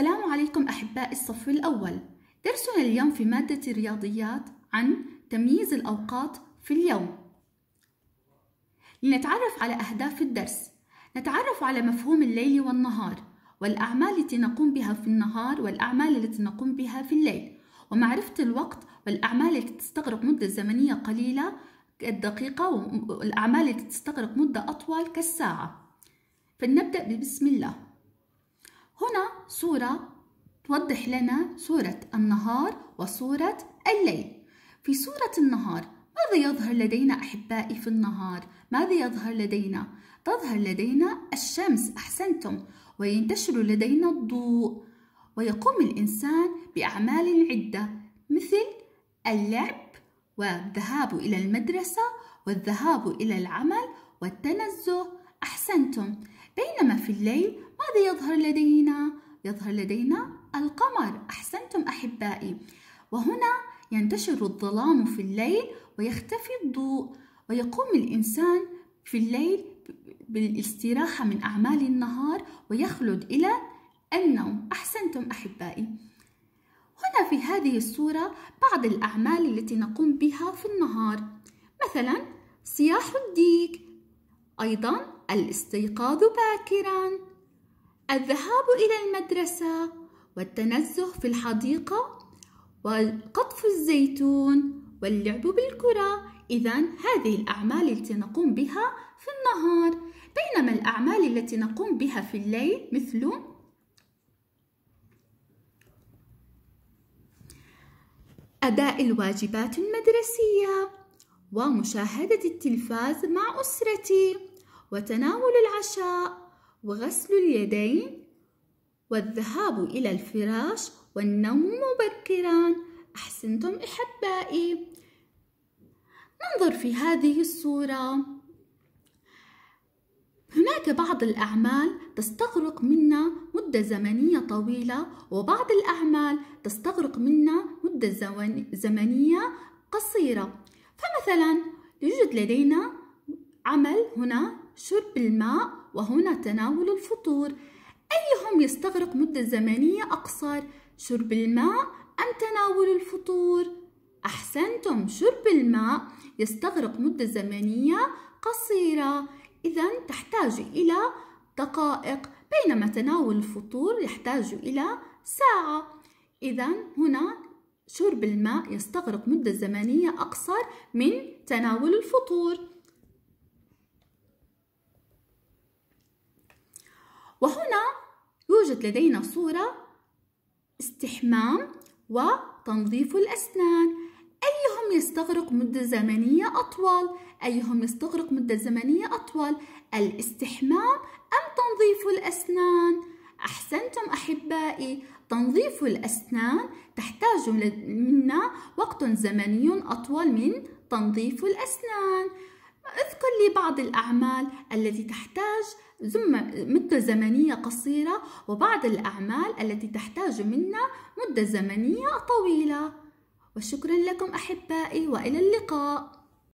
السلام عليكم أحباء الصف الأول درسنا اليوم في مادة الرياضيات عن تمييز الأوقات في اليوم لنتعرف على أهداف الدرس نتعرف على مفهوم الليل والنهار والأعمال التي نقوم بها في النهار والأعمال التي نقوم بها في الليل ومعرفة الوقت والأعمال التي تستغرق مدة زمنية قليلة الدقيقة والأعمال التي تستغرق مدة أطول كالساعة فلنبدأ ببسم الله هنا صورة توضح لنا صورة النهار وصورة الليل في صورة النهار ماذا يظهر لدينا أحبائي في النهار؟ ماذا يظهر لدينا؟ تظهر لدينا الشمس أحسنتم وينتشر لدينا الضوء ويقوم الإنسان بأعمال عدة مثل اللعب والذهاب إلى المدرسة والذهاب إلى العمل والتنزه أحسنتم بينما في الليل ماذا يظهر لدينا؟ يظهر لدينا القمر أحسنتم أحبائي وهنا ينتشر الظلام في الليل ويختفي الضوء ويقوم الإنسان في الليل بالاستراحة من أعمال النهار ويخلد إلى النوم أحسنتم أحبائي هنا في هذه الصورة بعض الأعمال التي نقوم بها في النهار مثلا صياح الديك أيضا الاستيقاظ باكرا الذهاب إلى المدرسة والتنزه في الحديقة وقطف الزيتون واللعب بالكرة إذا هذه الأعمال التي نقوم بها في النهار بينما الأعمال التي نقوم بها في الليل مثل أداء الواجبات المدرسية ومشاهدة التلفاز مع أسرتي وتناول العشاء وغسل اليدين والذهاب إلى الفراش والنوم مبكرا أحسنتم إحبائي ننظر في هذه الصورة هناك بعض الأعمال تستغرق منا مدة زمنية طويلة وبعض الأعمال تستغرق منا مدة زمنية قصيرة فمثلا يوجد لدينا عمل هنا شرب الماء وهنا تناول الفطور أيهم يستغرق مدة زمنية أقصر شرب الماء أم تناول الفطور؟ أحسنتم شرب الماء يستغرق مدة زمنية قصيرة إذا تحتاج إلى دقائق بينما تناول الفطور يحتاج إلى ساعة إذا هنا شرب الماء يستغرق مدة زمنية أقصر من تناول الفطور وهنا يوجد لدينا صورة استحمام وتنظيف الأسنان أيهم يستغرق مدة زمنية أطول؟ أيهم يستغرق مدة زمنية أطول؟ الاستحمام أم تنظيف الأسنان؟ أحسنتم أحبائي تنظيف الأسنان تحتاج منا وقت زمني أطول من تنظيف الأسنان اذكر لي بعض الأعمال التي تحتاج مدة زمنية قصيرة وبعض الأعمال التي تحتاج منا مدة زمنية طويلة وشكرا لكم أحبائي وإلى اللقاء